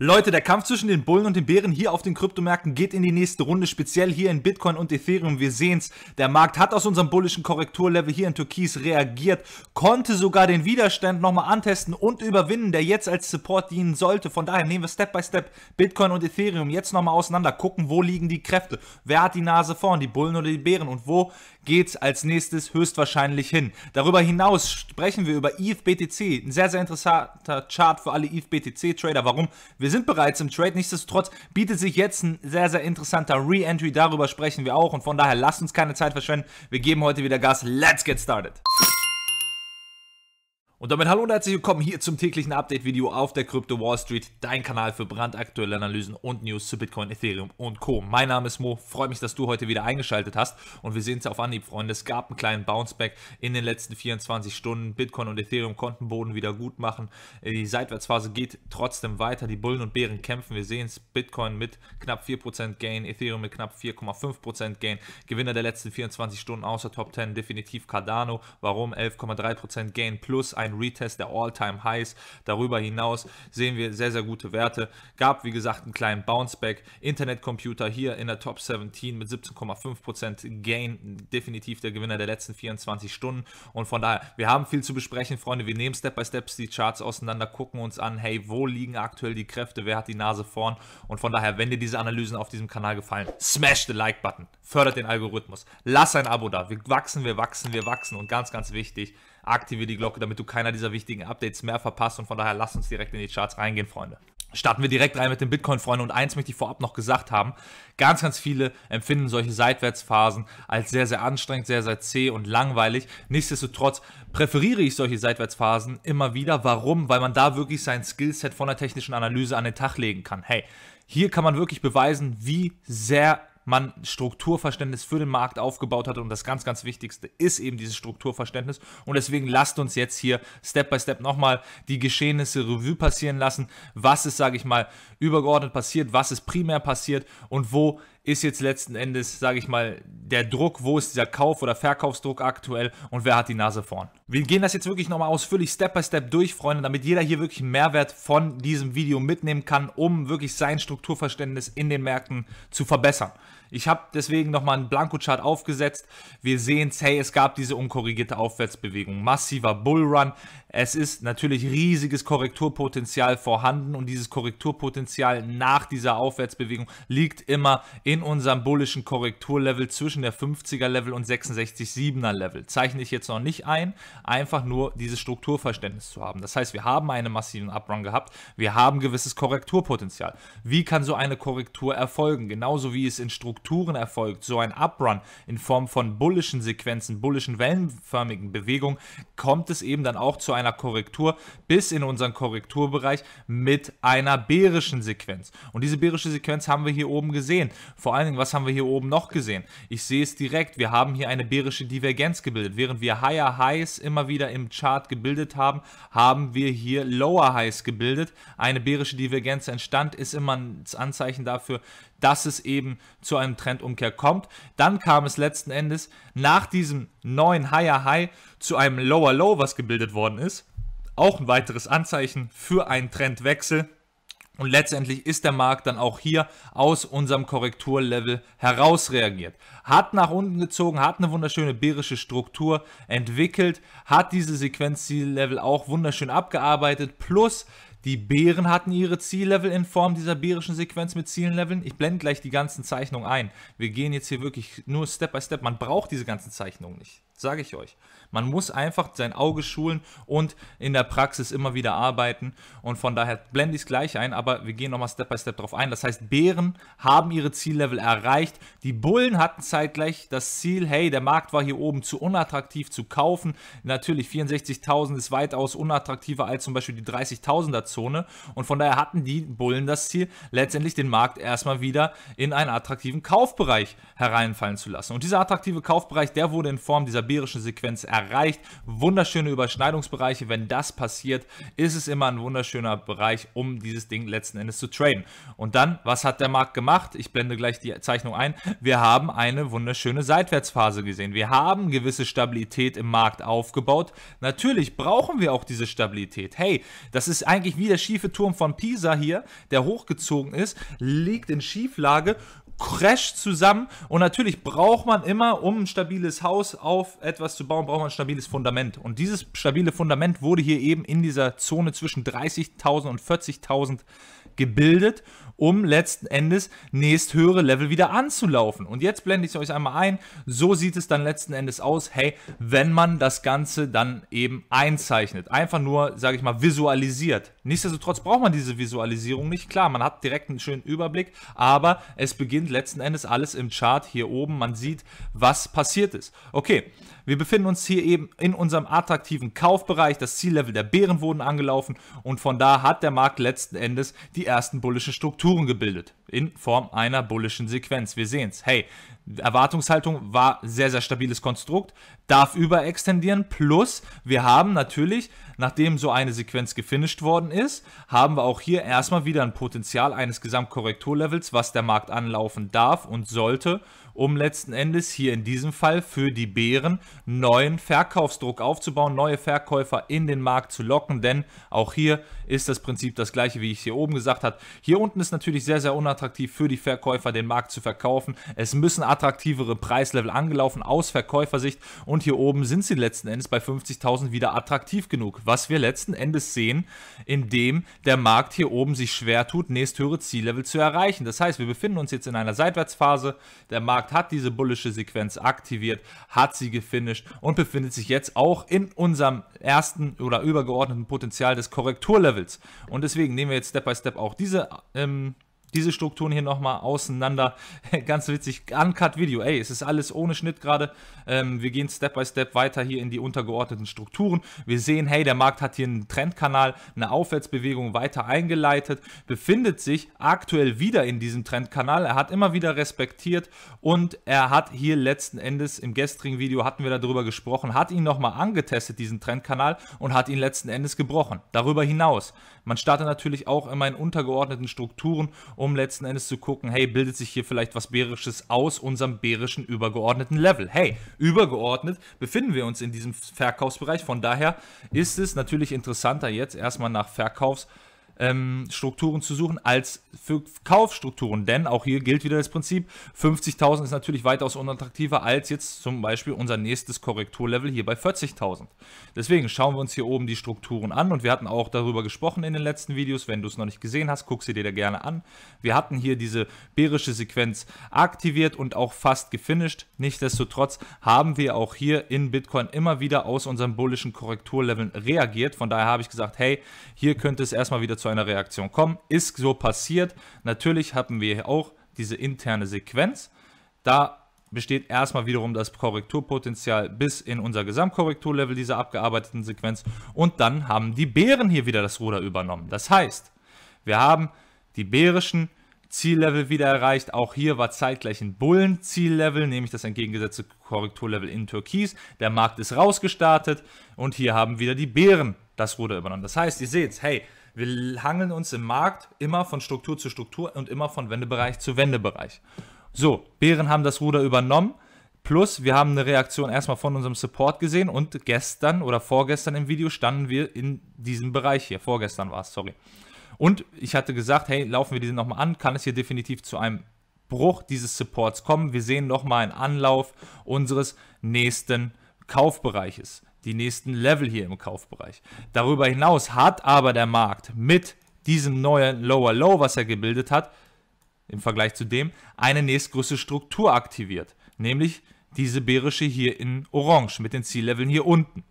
Leute, der Kampf zwischen den Bullen und den Bären hier auf den Kryptomärkten geht in die nächste Runde, speziell hier in Bitcoin und Ethereum. Wir sehen's, der Markt hat aus unserem bullischen Korrekturlevel hier in Türkis reagiert, konnte sogar den Widerstand nochmal antesten und überwinden, der jetzt als Support dienen sollte. Von daher nehmen wir Step by Step Bitcoin und Ethereum jetzt nochmal auseinander, gucken, wo liegen die Kräfte, wer hat die Nase vorn, die Bullen oder die Bären und wo geht es als nächstes höchstwahrscheinlich hin. Darüber hinaus sprechen wir über ETH BTC, ein sehr, sehr interessanter Chart für alle ETH BTC Trader. Warum? Wir sind bereits im Trade, nichtsdestotrotz bietet sich jetzt ein sehr, sehr interessanter Re-Entry, darüber sprechen wir auch und von daher lasst uns keine Zeit verschwenden. Wir geben heute wieder Gas. Let's get started! Und damit hallo und herzlich willkommen hier zum täglichen Update-Video auf der Crypto Wall Street, dein Kanal für brandaktuelle Analysen und News zu Bitcoin, Ethereum und Co. Mein Name ist Mo, freue mich, dass du heute wieder eingeschaltet hast und wir sehen es auf Anhieb, Freunde. Es gab einen kleinen Bounceback in den letzten 24 Stunden. Bitcoin und Ethereum konnten Boden wieder gut machen. Die Seitwärtsphase geht trotzdem weiter. Die Bullen und Bären kämpfen. Wir sehen es, Bitcoin mit knapp 4% Gain, Ethereum mit knapp 4,5% Gain. Gewinner der letzten 24 Stunden außer Top 10 definitiv Cardano. Warum? 11,3% Gain plus ein Retest der All-Time-Highs. Darüber hinaus sehen wir sehr, sehr gute Werte. Gab, wie gesagt, einen kleinen Bounceback. Internetcomputer hier in der Top 17 mit 17,5% Gain. Definitiv der Gewinner der letzten 24 Stunden. Und von daher, wir haben viel zu besprechen, Freunde. Wir nehmen Step by Step die Charts auseinander, gucken uns an, hey, wo liegen aktuell die Kräfte, wer hat die Nase vorn. Und von daher, wenn dir diese Analysen auf diesem Kanal gefallen, smash the Like-Button fördert den Algorithmus. Lass ein Abo da. Wir wachsen, wir wachsen, wir wachsen. Und ganz, ganz wichtig, aktiviere die Glocke, damit du keiner dieser wichtigen Updates mehr verpasst. Und von daher lass uns direkt in die Charts reingehen, Freunde. Starten wir direkt rein mit den Bitcoin-Freunden und eins möchte ich vorab noch gesagt haben. Ganz, ganz viele empfinden solche Seitwärtsphasen als sehr, sehr anstrengend, sehr, sehr zäh und langweilig. Nichtsdestotrotz präferiere ich solche Seitwärtsphasen immer wieder. Warum? Weil man da wirklich sein Skillset von der technischen Analyse an den Tag legen kann. Hey, hier kann man wirklich beweisen, wie sehr man Strukturverständnis für den Markt aufgebaut hat. Und das ganz, ganz Wichtigste ist eben dieses Strukturverständnis. Und deswegen lasst uns jetzt hier Step by Step nochmal die Geschehnisse Revue passieren lassen. Was ist, sage ich mal, übergeordnet passiert, was ist primär passiert und wo ist jetzt letzten Endes, sage ich mal, der Druck, wo ist dieser Kauf- oder Verkaufsdruck aktuell und wer hat die Nase vorn. Wir gehen das jetzt wirklich nochmal ausführlich Step by Step durch, Freunde, damit jeder hier wirklich einen Mehrwert von diesem Video mitnehmen kann, um wirklich sein Strukturverständnis in den Märkten zu verbessern. Ich habe deswegen nochmal einen Blanko-Chart aufgesetzt. Wir sehen, hey, es gab diese unkorrigierte Aufwärtsbewegung. Massiver Bullrun. Es ist natürlich riesiges Korrekturpotenzial vorhanden und dieses Korrekturpotenzial nach dieser Aufwärtsbewegung liegt immer in unserem bullischen Korrekturlevel zwischen der 50er-Level und 667 er level Zeichne ich jetzt noch nicht ein, einfach nur dieses Strukturverständnis zu haben. Das heißt, wir haben einen massiven Uprun gehabt, wir haben gewisses Korrekturpotenzial. Wie kann so eine Korrektur erfolgen? Genauso wie es in Struktur Strukturen erfolgt, so ein Uprun in Form von bullischen Sequenzen, bullischen wellenförmigen Bewegungen, kommt es eben dann auch zu einer Korrektur bis in unseren Korrekturbereich mit einer bärischen Sequenz. Und diese bärische Sequenz haben wir hier oben gesehen. Vor allen Dingen, was haben wir hier oben noch gesehen? Ich sehe es direkt, wir haben hier eine bärische Divergenz gebildet. Während wir Higher Highs immer wieder im Chart gebildet haben, haben wir hier Lower Highs gebildet. Eine bärische Divergenz entstand, ist immer ein Anzeichen dafür, dass es eben zu einem Trendumkehr kommt. Dann kam es letzten Endes nach diesem neuen Higher High zu einem Lower Low, was gebildet worden ist. Auch ein weiteres Anzeichen für einen Trendwechsel. Und letztendlich ist der Markt dann auch hier aus unserem Korrekturlevel heraus reagiert. Hat nach unten gezogen, hat eine wunderschöne bärische Struktur entwickelt, hat diese Sequenzziellevel auch wunderschön abgearbeitet, plus die Bären hatten ihre Ziellevel in Form dieser bärischen Sequenz mit Zielleveln. Ich blende gleich die ganzen Zeichnungen ein. Wir gehen jetzt hier wirklich nur Step by Step. Man braucht diese ganzen Zeichnungen nicht sage ich euch. Man muss einfach sein Auge schulen und in der Praxis immer wieder arbeiten. Und von daher blende ich es gleich ein, aber wir gehen nochmal Step by Step drauf ein. Das heißt, Bären haben ihre Ziellevel erreicht. Die Bullen hatten zeitgleich das Ziel, hey, der Markt war hier oben zu unattraktiv zu kaufen. Natürlich, 64.000 ist weitaus unattraktiver als zum Beispiel die 30.000er Zone. Und von daher hatten die Bullen das Ziel, letztendlich den Markt erstmal wieder in einen attraktiven Kaufbereich hereinfallen zu lassen. Und dieser attraktive Kaufbereich, der wurde in Form dieser Bären lyrischen Sequenz erreicht. Wunderschöne Überschneidungsbereiche. Wenn das passiert, ist es immer ein wunderschöner Bereich, um dieses Ding letzten Endes zu traden. Und dann, was hat der Markt gemacht? Ich blende gleich die Zeichnung ein. Wir haben eine wunderschöne Seitwärtsphase gesehen. Wir haben gewisse Stabilität im Markt aufgebaut. Natürlich brauchen wir auch diese Stabilität. Hey, das ist eigentlich wie der schiefe Turm von Pisa hier, der hochgezogen ist, liegt in Schieflage, crasht zusammen. Und natürlich braucht man immer, um ein stabiles Haus auf etwas zu bauen, braucht man ein stabiles Fundament. Und dieses stabile Fundament wurde hier eben in dieser Zone zwischen 30.000 und 40.000 gebildet, um letzten Endes nächsthöhere Level wieder anzulaufen. Und jetzt blende ich es euch einmal ein. So sieht es dann letzten Endes aus, hey, wenn man das Ganze dann eben einzeichnet. Einfach nur, sage ich mal, visualisiert. Nichtsdestotrotz braucht man diese Visualisierung nicht. Klar, man hat direkt einen schönen Überblick, aber es beginnt letzten Endes alles im Chart hier oben. Man sieht, was passiert ist. Okay, wir befinden uns hier eben in unserem attraktiven Kaufbereich. Das Ziellevel der Bären wurden angelaufen und von da hat der Markt letzten Endes die die ersten bullischen Strukturen gebildet in Form einer bullischen Sequenz. Wir sehen es. Hey, Erwartungshaltung war sehr, sehr stabiles Konstrukt, darf überextendieren. Plus, wir haben natürlich, nachdem so eine Sequenz gefinisht worden ist, haben wir auch hier erstmal wieder ein Potenzial eines Gesamtkorrekturlevels, was der Markt anlaufen darf und sollte um letzten Endes hier in diesem Fall für die Bären neuen Verkaufsdruck aufzubauen, neue Verkäufer in den Markt zu locken, denn auch hier ist das Prinzip das gleiche, wie ich es hier oben gesagt habe. Hier unten ist natürlich sehr, sehr unattraktiv für die Verkäufer, den Markt zu verkaufen. Es müssen attraktivere Preislevel angelaufen aus Verkäufersicht und hier oben sind sie letzten Endes bei 50.000 wieder attraktiv genug, was wir letzten Endes sehen, indem der Markt hier oben sich schwer tut, nächsthöhere Ziellevel zu erreichen. Das heißt, wir befinden uns jetzt in einer Seitwärtsphase, der Markt gesagt, hat diese bullische Sequenz aktiviert, hat sie gefinisht und befindet sich jetzt auch in unserem ersten oder übergeordneten Potenzial des Korrekturlevels. Und deswegen nehmen wir jetzt Step by Step auch diese ähm, diese Strukturen hier nochmal auseinander. Ganz witzig, Uncut Video. Ey, es ist alles ohne Schnitt gerade. Ähm, wir gehen Step by Step weiter hier in die untergeordneten Strukturen. Wir sehen, hey, der Markt hat hier einen Trendkanal, eine Aufwärtsbewegung weiter eingeleitet, befindet sich aktuell wieder in diesem Trendkanal. Er hat immer wieder respektiert und er hat hier letzten Endes im gestrigen Video hatten wir darüber gesprochen, hat ihn nochmal angetestet, diesen Trendkanal, und hat ihn letzten Endes gebrochen. Darüber hinaus, man startet natürlich auch immer in untergeordneten Strukturen und um letzten Endes zu gucken, hey, bildet sich hier vielleicht was Bärisches aus unserem bärischen übergeordneten Level. Hey, übergeordnet befinden wir uns in diesem Verkaufsbereich. Von daher ist es natürlich interessanter jetzt erstmal nach Verkaufs- ähm, Strukturen zu suchen als für Kaufstrukturen. Denn auch hier gilt wieder das Prinzip, 50.000 ist natürlich weitaus unattraktiver als jetzt zum Beispiel unser nächstes Korrekturlevel hier bei 40.000. Deswegen schauen wir uns hier oben die Strukturen an und wir hatten auch darüber gesprochen in den letzten Videos. Wenn du es noch nicht gesehen hast, guck sie dir da gerne an. Wir hatten hier diese bärische Sequenz aktiviert und auch fast gefinisht. Nichtsdestotrotz haben wir auch hier in Bitcoin immer wieder aus unseren bullischen Korrekturleveln reagiert. Von daher habe ich gesagt, hey, hier könnte es erstmal wieder zu zu einer Reaktion kommen. Ist so passiert. Natürlich haben wir auch diese interne Sequenz. Da besteht erstmal wiederum das Korrekturpotenzial bis in unser Gesamtkorrekturlevel dieser abgearbeiteten Sequenz. Und dann haben die Bären hier wieder das Ruder übernommen. Das heißt, wir haben die bärischen Ziellevel wieder erreicht. Auch hier war zeitgleich ein Bullen-Ziellevel, nämlich das entgegengesetzte Korrekturlevel in Türkis. Der Markt ist rausgestartet und hier haben wieder die Bären das Ruder übernommen. Das heißt, ihr seht, hey, wir hangeln uns im Markt immer von Struktur zu Struktur und immer von Wendebereich zu Wendebereich. So, Bären haben das Ruder übernommen. Plus, wir haben eine Reaktion erstmal von unserem Support gesehen und gestern oder vorgestern im Video standen wir in diesem Bereich hier. Vorgestern war es, sorry. Und ich hatte gesagt, hey, laufen wir diesen nochmal an, kann es hier definitiv zu einem Bruch dieses Supports kommen. Wir sehen nochmal einen Anlauf unseres nächsten Kaufbereiches die nächsten Level hier im Kaufbereich. Darüber hinaus hat aber der Markt mit diesem neuen Lower Low, was er gebildet hat, im Vergleich zu dem, eine nächstgrößte Struktur aktiviert, nämlich diese bärische hier in Orange mit den Zielleveln hier unten.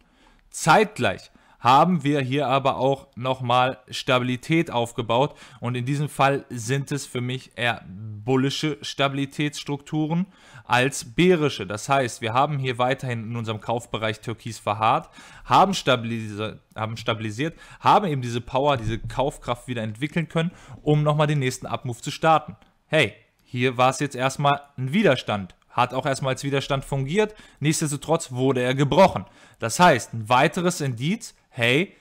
Zeitgleich haben wir hier aber auch nochmal Stabilität aufgebaut. Und in diesem Fall sind es für mich eher bullische Stabilitätsstrukturen als bärische. Das heißt, wir haben hier weiterhin in unserem Kaufbereich Türkis verharrt, haben, stabilis haben stabilisiert, haben eben diese Power, diese Kaufkraft wieder entwickeln können, um nochmal den nächsten Abmove zu starten. Hey, hier war es jetzt erstmal ein Widerstand hat auch erstmal als Widerstand fungiert, nichtsdestotrotz wurde er gebrochen. Das heißt, ein weiteres Indiz, hey,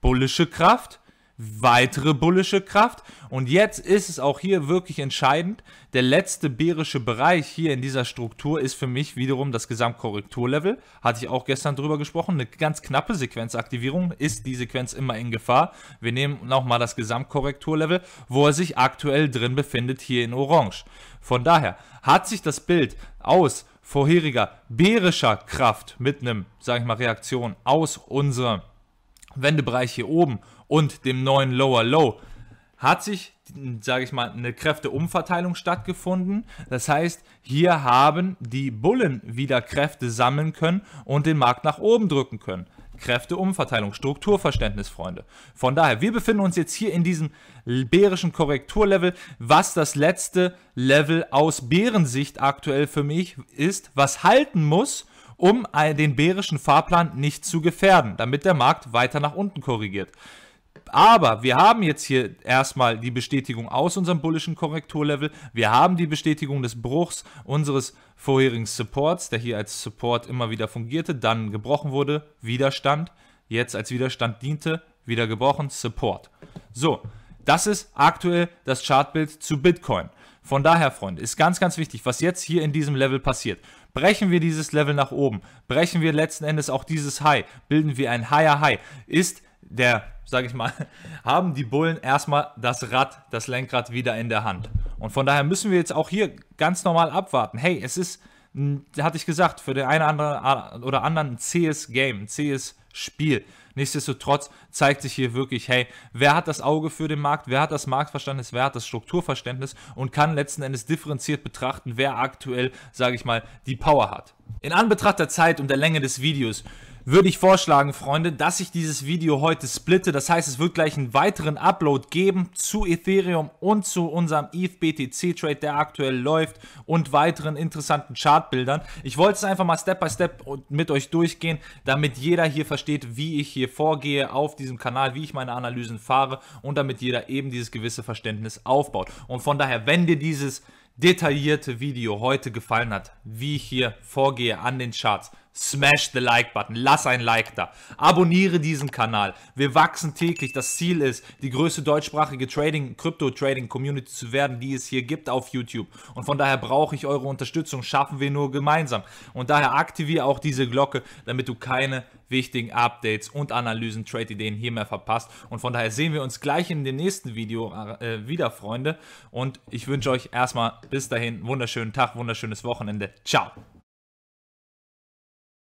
bullische Kraft, weitere bullische Kraft. Und jetzt ist es auch hier wirklich entscheidend. Der letzte bärische Bereich hier in dieser Struktur ist für mich wiederum das Gesamtkorrekturlevel. Hatte ich auch gestern drüber gesprochen. Eine ganz knappe Sequenzaktivierung ist die Sequenz immer in Gefahr. Wir nehmen nochmal das Gesamtkorrekturlevel, wo er sich aktuell drin befindet, hier in Orange. Von daher hat sich das Bild aus vorheriger bärischer Kraft mit einem, sage ich mal, Reaktion aus unserem Wendebereich hier oben und dem neuen Lower Low hat sich, sage ich mal, eine Kräfteumverteilung stattgefunden. Das heißt, hier haben die Bullen wieder Kräfte sammeln können und den Markt nach oben drücken können. Kräfteumverteilung, Strukturverständnis, Freunde. Von daher, wir befinden uns jetzt hier in diesem bärischen Korrekturlevel, was das letzte Level aus Bärensicht aktuell für mich ist, was halten muss, um den bärischen Fahrplan nicht zu gefährden, damit der Markt weiter nach unten korrigiert. Aber wir haben jetzt hier erstmal die Bestätigung aus unserem bullischen Korrekturlevel. Wir haben die Bestätigung des Bruchs unseres vorherigen Supports, der hier als Support immer wieder fungierte, dann gebrochen wurde, Widerstand, jetzt als Widerstand diente, wieder gebrochen, Support. So, das ist aktuell das Chartbild zu Bitcoin. Von daher, Freunde, ist ganz, ganz wichtig, was jetzt hier in diesem Level passiert. Brechen wir dieses Level nach oben, brechen wir letzten Endes auch dieses High, bilden wir ein higher High, ist der, sage ich mal, haben die Bullen erstmal das Rad, das Lenkrad wieder in der Hand. Und von daher müssen wir jetzt auch hier ganz normal abwarten. Hey, es ist da hm, hatte ich gesagt, für den einen anderen oder anderen ein zähes Game, ein zähes Spiel. Nichtsdestotrotz zeigt sich hier wirklich, hey, wer hat das Auge für den Markt, wer hat das Marktverständnis, wer hat das Strukturverständnis und kann letzten Endes differenziert betrachten, wer aktuell, sage ich mal, die Power hat. In Anbetracht der Zeit und der Länge des Videos würde ich vorschlagen, Freunde, dass ich dieses Video heute splitte. Das heißt, es wird gleich einen weiteren Upload geben zu Ethereum und zu unserem ETH BTC Trade, der aktuell läuft und weiteren interessanten Chartbildern. Ich wollte es einfach mal Step by Step mit euch durchgehen, damit jeder hier versteht, wie ich hier vorgehe auf diesem Kanal, wie ich meine Analysen fahre und damit jeder eben dieses gewisse Verständnis aufbaut. Und von daher, wenn dir dieses detaillierte Video heute gefallen hat, wie ich hier vorgehe an den Charts, Smash the Like Button, lass ein Like da. Abonniere diesen Kanal. Wir wachsen täglich. Das Ziel ist, die größte deutschsprachige Trading, Crypto-Trading Community zu werden, die es hier gibt auf YouTube. Und von daher brauche ich eure Unterstützung. Schaffen wir nur gemeinsam. Und daher aktiviere auch diese Glocke, damit du keine wichtigen Updates und Analysen, Trade-Ideen hier mehr verpasst. Und von daher sehen wir uns gleich in dem nächsten Video äh, wieder, Freunde. Und ich wünsche euch erstmal bis dahin wunderschönen Tag, wunderschönes Wochenende. Ciao.